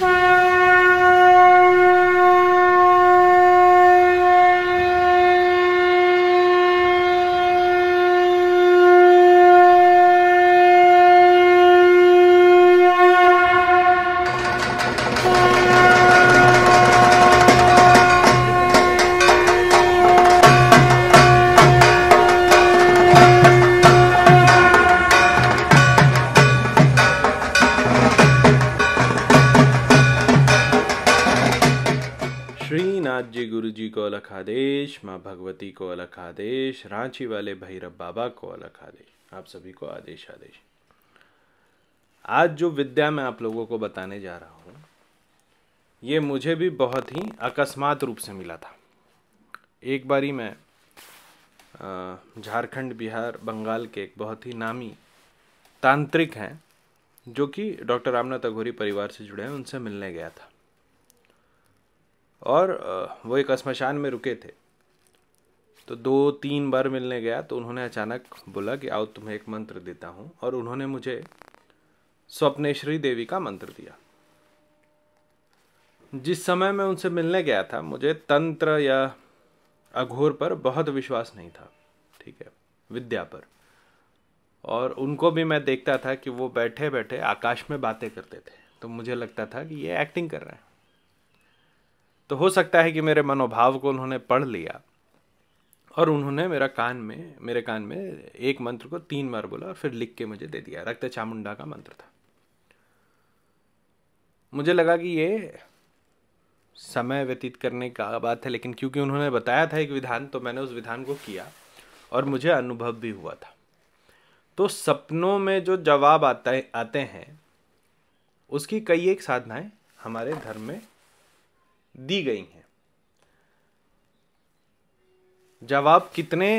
Bye. जी गुरु जी को अलग आदेश माँ भगवती को अलग आदेश रांची वाले भैरव बाबा को अलग आदेश आप सभी को आदेश आदेश आज जो विद्या मैं आप लोगों को बताने जा रहा हूँ ये मुझे भी बहुत ही अकस्मात रूप से मिला था एक बारी मैं झारखंड बिहार बंगाल के एक बहुत ही नामी तांत्रिक हैं जो कि डॉक्टर रामनाथ अघोरी परिवार से जुड़े हैं उनसे मिलने गया था और वो एक शमशान में रुके थे तो दो तीन बार मिलने गया तो उन्होंने अचानक बोला कि आओ तुम्हें एक मंत्र देता हूँ और उन्होंने मुझे स्वप्नेश्वरी देवी का मंत्र दिया जिस समय मैं उनसे मिलने गया था मुझे तंत्र या अघोर पर बहुत विश्वास नहीं था ठीक है विद्या पर और उनको भी मैं देखता था कि वो बैठे बैठे आकाश में बातें करते थे तो मुझे लगता था कि ये एक्टिंग कर रहे हैं तो हो सकता है कि मेरे मनोभाव को उन्होंने पढ़ लिया और उन्होंने मेरा कान में मेरे कान में एक मंत्र को तीन बार बोला और फिर लिख के मुझे दे दिया रक्त चामुंडा का मंत्र था मुझे लगा कि ये समय व्यतीत करने का बात है लेकिन क्योंकि उन्होंने बताया था एक विधान तो मैंने उस विधान को किया और मुझे अनुभव भी हुआ था तो सपनों में जो जवाब आता है आते हैं उसकी कई एक साधनाएं हमारे धर्म में दी गई हैं जवाब कितने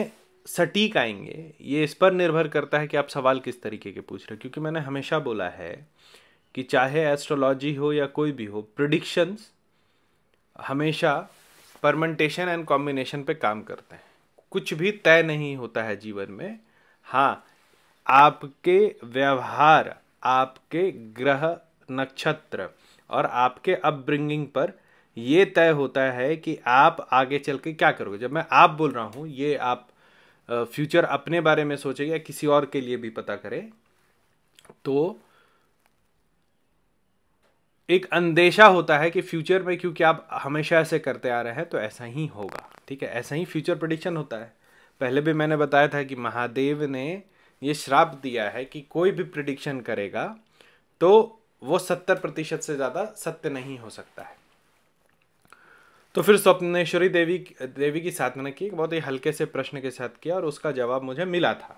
सटीक आएंगे ये इस पर निर्भर करता है कि आप सवाल किस तरीके के पूछ रहे हैं क्योंकि मैंने हमेशा बोला है कि चाहे एस्ट्रोलॉजी हो या कोई भी हो प्रडिक्शंस हमेशा परमेंटेशन एंड कॉम्बिनेशन पे काम करते हैं कुछ भी तय नहीं होता है जीवन में हाँ आपके व्यवहार आपके ग्रह नक्षत्र और आपके अपब्रिंगिंग पर ये तय होता है कि आप आगे चल के क्या करोगे जब मैं आप बोल रहा हूँ ये आप फ्यूचर अपने बारे में सोचें या किसी और के लिए भी पता करें तो एक अंदेशा होता है कि फ्यूचर में क्योंकि आप हमेशा ऐसे करते आ रहे हैं तो ऐसा ही होगा ठीक है ऐसा ही फ्यूचर प्रडिक्शन होता है पहले भी मैंने बताया था कि महादेव ने ये श्राप दिया है कि कोई भी प्रडिक्शन करेगा तो वो सत्तर प्रतिशत से ज़्यादा सत्य नहीं हो सकता है तो फिर स्वप्नेश्वरी देवी देवी की साधना की बहुत ही हल्के से प्रश्न के साथ किया और उसका जवाब मुझे मिला था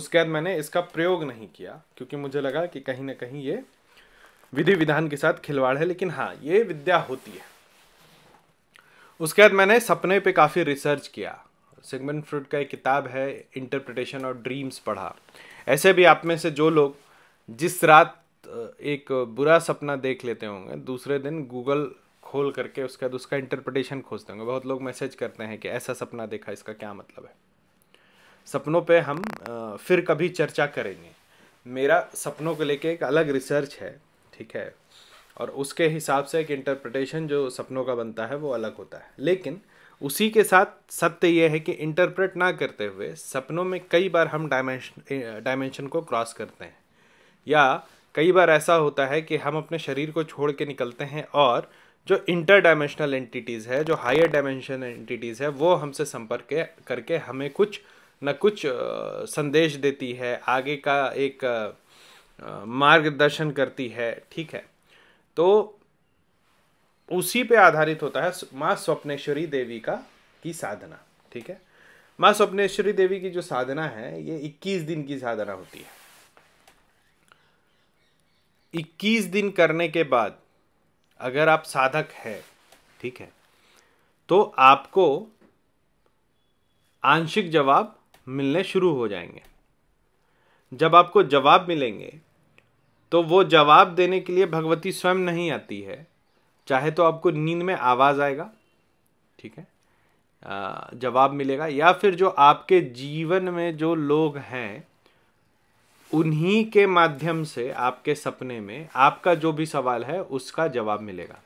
उसके बाद मैंने इसका प्रयोग नहीं किया क्योंकि मुझे लगा कि कहीं ना कहीं ये विधि विधान के साथ खिलवाड़ है लेकिन हाँ ये विद्या होती है उसके बाद मैंने सपने पे काफ़ी रिसर्च किया सिगमन फ्रूड का एक किताब है इंटरप्रिटेशन और ड्रीम्स पढ़ा ऐसे भी आप में से जो लोग जिस रात एक बुरा सपना देख लेते होंगे दूसरे दिन गूगल खोल करके उसके बाद उसका इंटरप्रटेशन खोजते होंगे बहुत लोग मैसेज करते हैं कि ऐसा सपना देखा इसका क्या मतलब है सपनों पे हम फिर कभी चर्चा करेंगे मेरा सपनों को लेके एक अलग रिसर्च है ठीक है और उसके हिसाब से एक इंटरप्रटेशन जो सपनों का बनता है वो अलग होता है लेकिन उसी के साथ सत्य यह है कि इंटरप्रेट ना करते हुए सपनों में कई बार हम डायमेंशन डायमेंशन को क्रॉस करते हैं या कई बार ऐसा होता है कि हम अपने शरीर को छोड़ के निकलते हैं और जो इंटर डायमेंशनल एंटिटीज़ है जो हायर डायमेंशन एंटिटीज़ है वो हमसे संपर्क करके हमें कुछ न कुछ संदेश देती है आगे का एक मार्गदर्शन करती है ठीक है तो उसी पे आधारित होता है माँ स्वप्नेश्वरी देवी का की साधना ठीक है माँ स्वप्नेश्वरी देवी की जो साधना है ये 21 दिन की साधना होती है 21 दिन करने के बाद अगर आप साधक है ठीक है तो आपको आंशिक जवाब मिलने शुरू हो जाएंगे जब आपको जवाब मिलेंगे तो वो जवाब देने के लिए भगवती स्वयं नहीं आती है चाहे तो आपको नींद में आवाज़ आएगा ठीक है जवाब मिलेगा या फिर जो आपके जीवन में जो लोग हैं उन्हीं के माध्यम से आपके सपने में आपका जो भी सवाल है उसका जवाब मिलेगा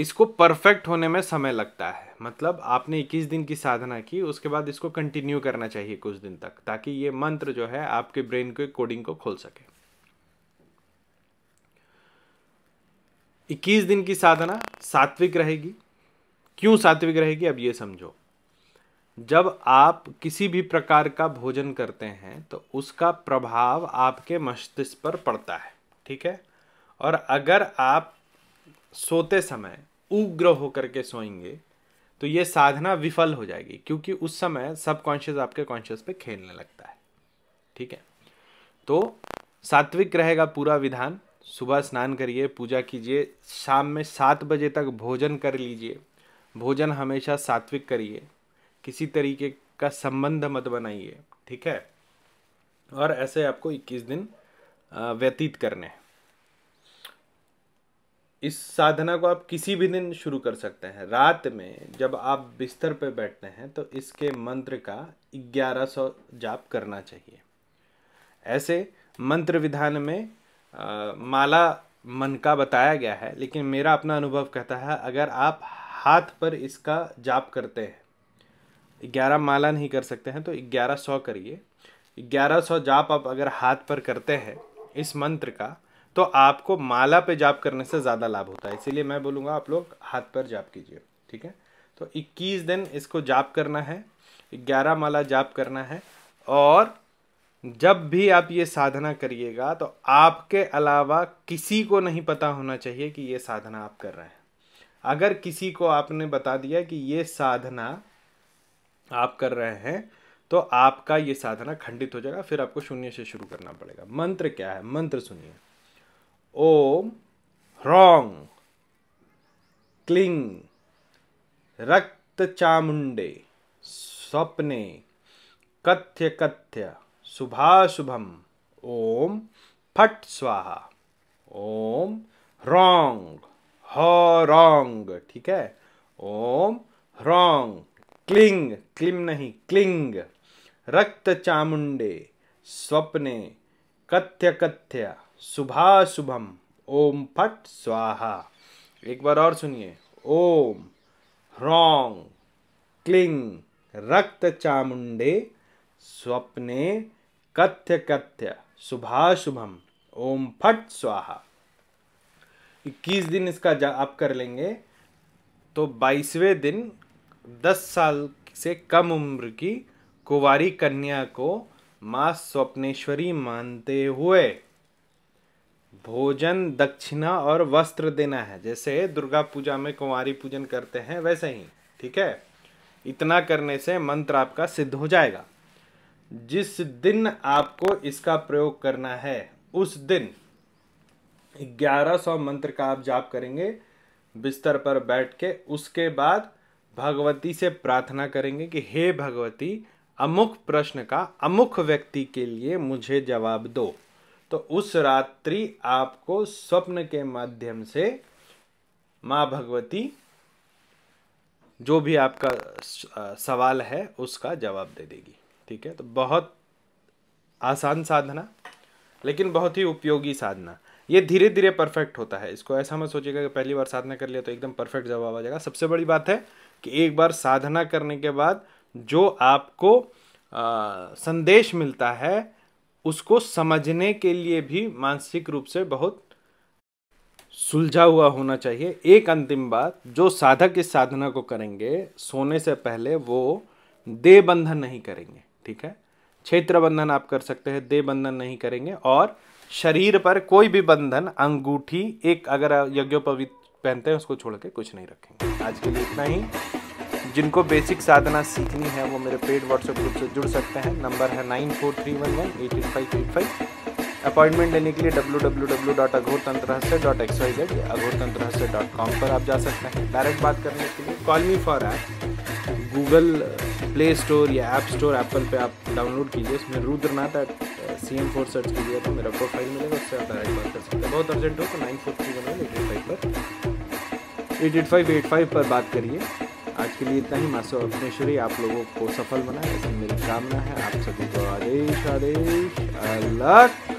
इसको परफेक्ट होने में समय लगता है मतलब आपने 21 दिन की साधना की उसके बाद इसको कंटिन्यू करना चाहिए कुछ दिन तक ताकि ये मंत्र जो है आपके ब्रेन के कोडिंग को खोल सके 21 दिन की साधना सात्विक रहेगी क्यों सात्विक रहेगी अब ये समझो जब आप किसी भी प्रकार का भोजन करते हैं तो उसका प्रभाव आपके मस्तिष्क पर पड़ता है ठीक है और अगर आप सोते समय उग्र होकर के सोएंगे तो ये साधना विफल हो जाएगी क्योंकि उस समय सबकॉन्शियस आपके कॉन्शियस पे खेलने लगता है ठीक है तो सात्विक रहेगा पूरा विधान सुबह स्नान करिए पूजा कीजिए शाम में सात बजे तक भोजन कर लीजिए भोजन हमेशा सात्विक करिए किसी तरीके का संबंध मत बनाइए ठीक है और ऐसे आपको 21 दिन व्यतीत करने हैं इस साधना को आप किसी भी दिन शुरू कर सकते हैं रात में जब आप बिस्तर पर बैठते हैं तो इसके मंत्र का 1100 जाप करना चाहिए ऐसे मंत्र विधान में आ, माला मन का बताया गया है लेकिन मेरा अपना अनुभव कहता है अगर आप हाथ पर इसका जाप करते हैं ग्यारह माला नहीं कर सकते हैं तो ग्यारह सौ करिए ग्यारह सौ जाप आप अगर हाथ पर करते हैं इस मंत्र का तो आपको माला पे जाप करने से ज़्यादा लाभ होता है इसीलिए मैं बोलूँगा आप लोग हाथ पर जाप कीजिए ठीक है तो 21 दिन इसको जाप करना है 11 माला जाप करना है और जब भी आप ये साधना करिएगा तो आपके अलावा किसी को नहीं पता होना चाहिए कि ये साधना आप कर रहे हैं अगर किसी को आपने बता दिया कि ये साधना आप कर रहे हैं तो आपका ये साधना खंडित हो जाएगा फिर आपको शून्य से शुरू करना पड़ेगा मंत्र क्या है मंत्र सुनिए ओम रोंग क्लिंग रक्त चामुंडे स्वप्ने कथ्य कथ्य शुभाशुभम ओम फट स्वाहा ओम रोंग हॉ रोंग ठीक है ओम रोंग क्लिंग क्लिम नहीं क्लिंग रक्त चामुंडे स्वप्ने कथ्य कथ्य शुभा शुभम ओम फट स्वाहा एक बार और सुनिए ओम ह्रौंग क्लिंग रक्त चामुंडे स्वप्ने कथ्य कथ्य शुभा शुभम ओम फट स्वाहा इक्कीस दिन इसका आप कर लेंगे तो बाईसवें दिन दस साल से कम उम्र की कुवारी कन्या को माँ स्वप्नेश्वरी मानते हुए भोजन दक्षिणा और वस्त्र देना है जैसे दुर्गा पूजा में कुंवारी पूजन करते हैं वैसे ही ठीक है इतना करने से मंत्र आपका सिद्ध हो जाएगा जिस दिन आपको इसका प्रयोग करना है उस दिन 1100 मंत्र का आप जाप करेंगे बिस्तर पर बैठ के उसके बाद भगवती से प्रार्थना करेंगे कि हे भगवती अमुक प्रश्न का अमुक व्यक्ति के लिए मुझे जवाब दो तो उस रात्रि आपको स्वप्न के माध्यम से माँ भगवती जो भी आपका सवाल है उसका जवाब दे देगी ठीक है तो बहुत आसान साधना लेकिन बहुत ही उपयोगी साधना ये धीरे धीरे परफेक्ट होता है इसको ऐसा मत सोचिएगा कि पहली बार साधना कर लिया तो एकदम परफेक्ट जवाब आ जाएगा सबसे बड़ी बात है कि एक बार साधना करने के बाद जो आपको आ, संदेश मिलता है उसको समझने के लिए भी मानसिक रूप से बहुत सुलझा हुआ होना चाहिए एक अंतिम बात जो साधक इस साधना को करेंगे सोने से पहले वो दे बंधन नहीं करेंगे ठीक है क्षेत्र बंधन आप कर सकते हैं दे बंधन नहीं करेंगे और शरीर पर कोई भी बंधन अंगूठी एक अगर यज्ञोपवीत पहनते हैं उसको छोड़ के कुछ नहीं रखेंगे आज के लिए इतना ही जिनको बेसिक साधना सीखनी है वो मेरे पेड व्हाट्सएप ग्रुप से जुड़ सकते हैं नंबर है nine four three one one eight eight five eight five appointment लेने के लिए W W W dot Aghor Aghortantra dot X Y Z Aghortantra dot com पर आप जा सकते हैं डायरेक्ट बात करने के लिए call me for app Google Play Store या ऐप स्टोर एप्पल पे आप डाउनलोड कीजिए उसमें Rudranath C M four search कीजिए तो मेरा प्रोफाइल मिलेगा उससे आप डायरेक्ट बात कर सकते हैं बहुत अर्जेंट हो तो nine four three one eight eight five पर eight eight five eight five पर बात करिए आज के लिए इतना ही मासो अपनेश्वरी आप लोगों को सफल बनाए ऐसी मेरी कामना है आप सभी को आदेश आदेश अलग